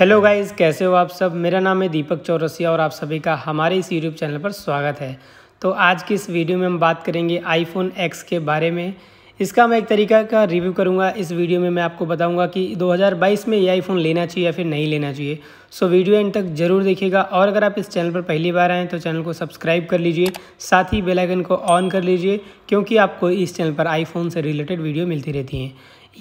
hello guys कैसे हो आप सब मेरा नाम है दीपक चौरसिया और आप सभी का हमारे इस यूट्यूब चैनल पर स्वागत है तो आज की इस वीडियो में हम बात करेंगे आईफोन एक्स के बारे में इसका मैं एक तरीका का रिव्यू करूँगा इस वीडियो में मैं आपको बताऊँगा कि 2022 में ये आईफोन लेना चाहिए या फिर नहीं लेना चाहिए सो वीडियो एंड तक जरूर देखिएगा और अगर आप इस चैनल पर पहली बार आएँ तो चैनल को सब्सक्राइब कर लीजिए साथ ही बेलाइकन को ऑन कर लीजिए क्योंकि आपको इस चैनल पर आईफोन से रिलेटेड वीडियो मिलती रहती हैं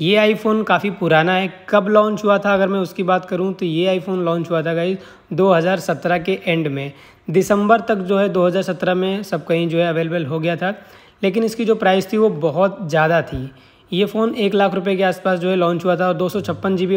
ये आईफोन काफ़ी पुराना है कब लॉन्च हुआ था अगर मैं उसकी बात करूं तो ये आईफोन लॉन्च हुआ था गाइज 2017 के एंड में दिसंबर तक जो है 2017 में सब कहीं जो है अवेलेबल हो गया था लेकिन इसकी जो प्राइस थी वो बहुत ज़्यादा थी ये फ़ोन एक लाख रुपए के आसपास जो है लॉन्च हुआ था और दो सौ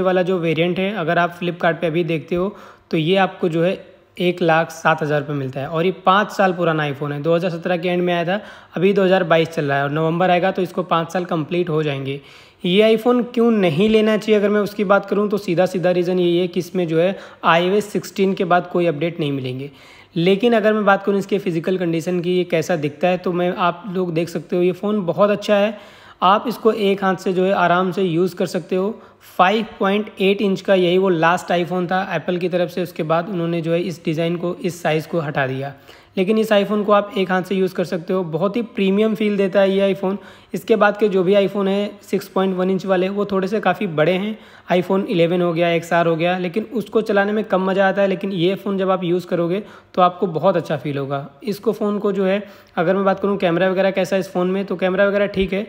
वाला जो वेरिएंट है अगर आप फ्लिपकार्ट अभी देखते हो तो ये आपको जो है एक लाख सात हज़ार रुपये मिलता है और ये पाँच साल पुराना आईफोन है 2017 के एंड में आया था अभी 2022 चल रहा है और नवंबर आएगा तो इसको पाँच साल कंप्लीट हो जाएंगे ये आईफोन क्यों नहीं लेना चाहिए अगर मैं उसकी बात करूँ तो सीधा सीधा रीज़न ये है कि इसमें जो है आई ओ सिक्सटीन के बाद कोई अपडेट नहीं मिलेंगे लेकिन अगर मैं बात करूँ इसके फ़िज़िकल कंडीशन की ये कैसा दिखता है तो मैं आप लोग देख सकते हो ये फ़ोन बहुत अच्छा है आप इसको एक हाथ से जो है आराम से यूज़ कर सकते हो 5.8 इंच का यही वो लास्ट आईफोन था एप्पल की तरफ से उसके बाद उन्होंने जो है इस डिज़ाइन को इस साइज़ को हटा दिया लेकिन इस आईफ़ोन को आप एक हाथ से यूज़ कर सकते हो बहुत ही प्रीमियम फील देता है ये आईफ़ोन इसके बाद के जो भी आईफ़ोन है 6.1 इंच वाले वो थोड़े से काफ़ी बड़े हैं आईफ़ोन 11 हो गया एक्स हो गया लेकिन उसको चलाने में कम मज़ा आता है लेकिन ये फ़ोन जब आप यूज़ करोगे तो आपको बहुत अच्छा फील होगा इसको फ़ोन को जो है अगर मैं बात करूँ कैमरा वगैरह कैसा है इस फ़ोन में तो कैमरा वगैरह ठीक है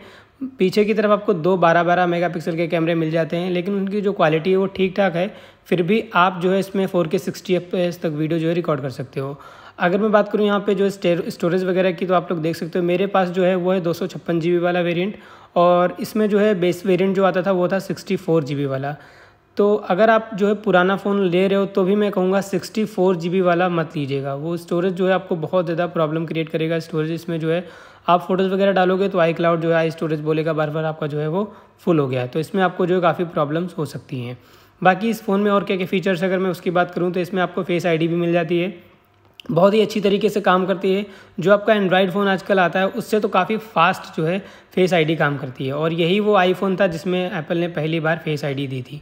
पीछे की तरफ आपको दो बारह बारह मेगा के कैमरे मिल जाते हैं हैं लेकिन उनकी जो क्वालिटी है वो ठीक ठाक है फिर भी आप जो है इसमें फोर के सिक्सटी एफ तक वीडियो जो है रिकॉर्ड कर सकते हो अगर मैं बात करूँ यहाँ पे जो स्टोरेज वगैरह की तो आप लोग देख सकते हो मेरे पास जो है वो है दो सौ छप्पन जी बी वाला वेरियंट और इसमें जो है बेस वेरियंट जो आता था वो था सिक्सटी फोर जी बी वाला तो अगर आप जो है पुराना फ़ोन ले रहे हो तो भी मैं कहूँगा सिक्सटी फोर जी बी वाला मत लीजिएगा वो स्टोरेज जो है आपको बहुत ज़्यादा प्रॉब्लम क्रिएट करेगा स्टोरेज इसमें जो है आप फोटोज़ वगैरह डालोगे तो आई क्लाउड जो है आई स्टोरेज बोलेगा बार बार आपका जो है वो फुल हो गया है तो इसमें आपको जो है काफ़ी प्रॉब्लम्स हो सकती हैं बाकी इस फ़ोन में और क्या क्या फीचर्स अगर मैं उसकी बात करूँ तो इसमें आपको फेस आई भी मिल जाती है बहुत ही अच्छी तरीके से काम करती है जो आपका एंड्रॉयड फ़ोन आजकल आता है उससे तो काफ़ी फास्ट जो है फेस आईडी काम करती है और यही वो आईफोन था जिसमें एप्पल ने पहली बार फेस आईडी दी थी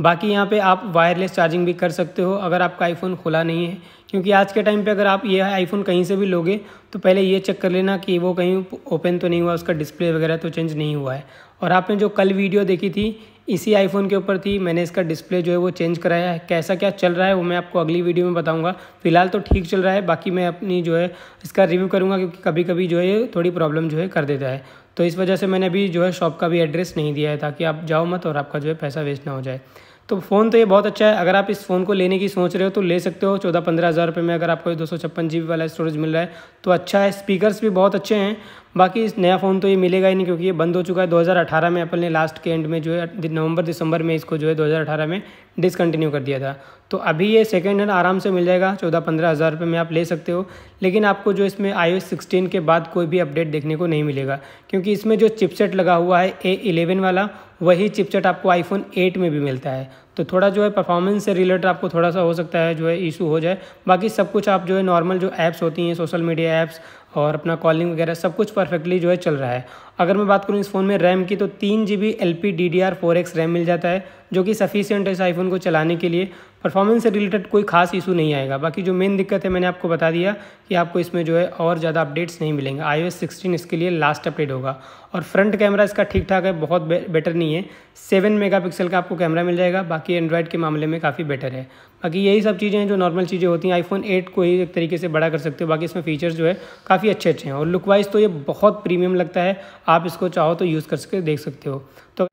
बाकी यहाँ पे आप वायरलेस चार्जिंग भी कर सकते हो अगर आपका आईफोन खुला नहीं है क्योंकि आज के टाइम पे अगर आप ये आईफोन कहीं से भी लोगे तो पहले ये चेक कर लेना कि वो कहीं ओपन तो नहीं हुआ उसका डिस्प्ले वगैरह तो चेंज नहीं हुआ है और आपने जो कल वीडियो देखी थी इसी आईफोन के ऊपर थी मैंने इसका डिस्प्ले जो है वो चेंज कराया है कैसा क्या चल रहा है वो मैं आपको अगली वीडियो में बताऊंगा फिलहाल तो ठीक चल रहा है बाकी मैं अपनी जो है इसका रिव्यू करूँगा क्योंकि कभी कभी जो है थोड़ी प्रॉब्लम जो है कर देता है तो इस वजह से मैंने अभी जो है शॉप का भी एड्रेस नहीं दिया है ताकि आप जाओ मत और आपका जो है पैसा वेस्ट ना हो जाए तो फ़ोन तो ये बहुत अच्छा है अगर आप इस फ़ोन को लेने की सोच रहे हो तो ले सकते हो चौदह पंद्रह हज़ार रुपये में अगर आपको दो सौ छप्पन जी बी वाला स्टोरेज मिल रहा है तो अच्छा है स्पीकर्स भी बहुत अच्छे हैं बाकी इस नया फ़ोन तो ये मिलेगा ही नहीं क्योंकि ये बंद हो चुका है 2018 में एप्पल ने लास्ट के एंड में जो है नवंबर दिसंबर में इसको जो है 2018 में डिसकंटिन्यू कर दिया था तो अभी ये सेकेंड हैंड आराम से मिल जाएगा चौदह पंद्रह हज़ार रुपये में आप ले सकते हो लेकिन आपको जो इसमें आई एस के बाद कोई भी अपडेट देखने को नहीं मिलेगा क्योंकि इसमें जो चिपसेट लगा हुआ है ए इलेवन वाला वही चिपसेट आपको आईफोन एट में भी मिलता है तो थोड़ा जो है परफॉर्मेंस से रिलेटेड आपको थोड़ा सा हो सकता है जो है इशू हो जाए बाकी सब कुछ आप जो है नॉर्मल जो ऐप्स होती हैं सोशल मीडिया ऐप्स और अपना कॉलिंग वगैरह सब कुछ परफेक्टली जो है चल रहा है अगर मैं बात करूँ इस फ़ोन में रैम की तो तीन G B L P D D R four X RAM मिल जाता है जो कि सफिशियंट है इस आईफोन को चलाने के लिए परफॉर्मेंस से रिलेटेड कोई खास इशू नहीं आएगा बाकी जो मेन दिक्कत है मैंने आपको बता दिया कि आपको इसमें जो है और ज़्यादा अपडेट्स नहीं मिलेंगे आई ओ एस सिक्सटीन इसके लिए लास्ट अपडेट होगा और फ्रंट कैमरा इसका ठीक ठाक है बहुत बे, बेटर नहीं है सेवन मेगा पिक्सल का आपको कैमरा मिल जाएगा बाकी एंड्रॉयड के मामले में काफ़ी बेटर है बाकी यही सब चीज़ें हैं जो नॉर्मल चीज़ें होती हैं आईफोन एट को ही एक तरीके से बड़ा कर सकते हो बाकी इसमें फीचर्स जो है काफ़ी अच्छे अच्छे हैं और लुक वाइज तो ये बहुत प्रीमियम लगता है आप इसको चाहो तो यूज़ कर सके देख सकते हो तो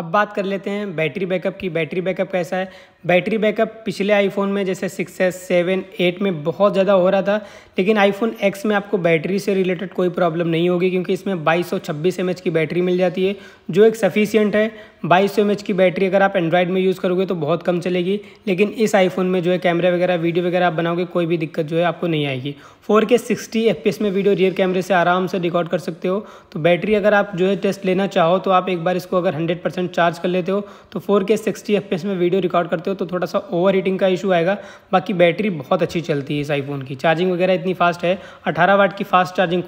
अब बात कर लेते हैं बैटरी बैकअप की बैटरी बैकअप कैसा है बैटरी बैकअप पिछले आईफोन में जैसे सिक्स एस सेवन एट में बहुत ज़्यादा हो रहा था लेकिन आईफोन एक्स में आपको बैटरी से रिलेटेड कोई प्रॉब्लम नहीं होगी क्योंकि इसमें बाईस सौ छब्बीस एम एच की बैटरी मिल जाती है जो एक सफिशियंट है बाईस सौ एम एच की बैटरी अगर आप एंड्रॉयड में यूज़ करोगे तो बहुत कम चलेगी लेकिन इस आईफोन में जो है कैमरा वगैरह वीडियो वगैरह आप बनाओगे कोई भी दिक्कत जो है आपको नहीं आएगी four K sixty F P S में वीडियो रियर कैमरे से आराम से रिकॉर्ड कर सकते हो तो बैटरी अगर आप जो है टेस्ट लेना चाहो तो आप एक बार इसको अगर हंड्रेड परसेंट चार्ज कर लेते हो तो four K sixty F P S में वीडियो रिकॉर्ड करते हो तो थोड़ा सा ओवर हीटिंग का इशू आएगा बाकी बैटरी बहुत अच्छी चलती है इस आईफोन की चार्जिंग वगैरह इतनी फास्ट है अठारह वाट की फास्ट चार्जिंग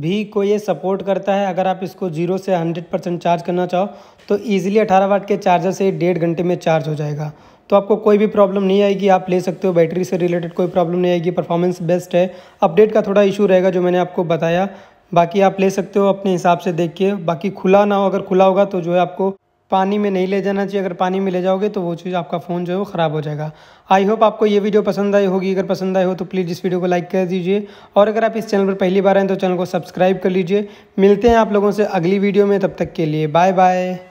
भी को ये सपोर्ट करता है अगर आप इसको जीरो से हंड्रेड परसेंट चार्ज करना चाहो तो ईजिली अठारह वाट के चार्जर से डेढ़ घंटे में चार्ज हो जाएगा तो आपको कोई भी प्रॉब्लम नहीं आएगी आप ले सकते हो बैटरी से रिलेटेड कोई प्रॉब्लम नहीं आएगी परफॉर्मेंस बेस्ट है अपडेट का थोड़ा इशू रहेगा जो मैंने आपको बताया बाकी आप ले सकते हो अपने हिसाब से देख के बाकी खुला ना हो अगर खुला होगा तो जो है आपको पानी में नहीं ले जाना चाहिए अगर पानी में ले जाओगे तो वो चीज़ आपका फ़ोन जो है वो ख़राब हो जाएगा आई होप आपको ये वीडियो पसंद आई होगी अगर पसंद आई हो तो प्लीज़ इस वीडियो को लाइक कर दीजिए और अगर आप इस चैनल पर पहली बार आए तो चैनल को सब्सक्राइब कर लीजिए मिलते हैं आप लोगों से अगली वीडियो में तब तक के लिए बाय बाय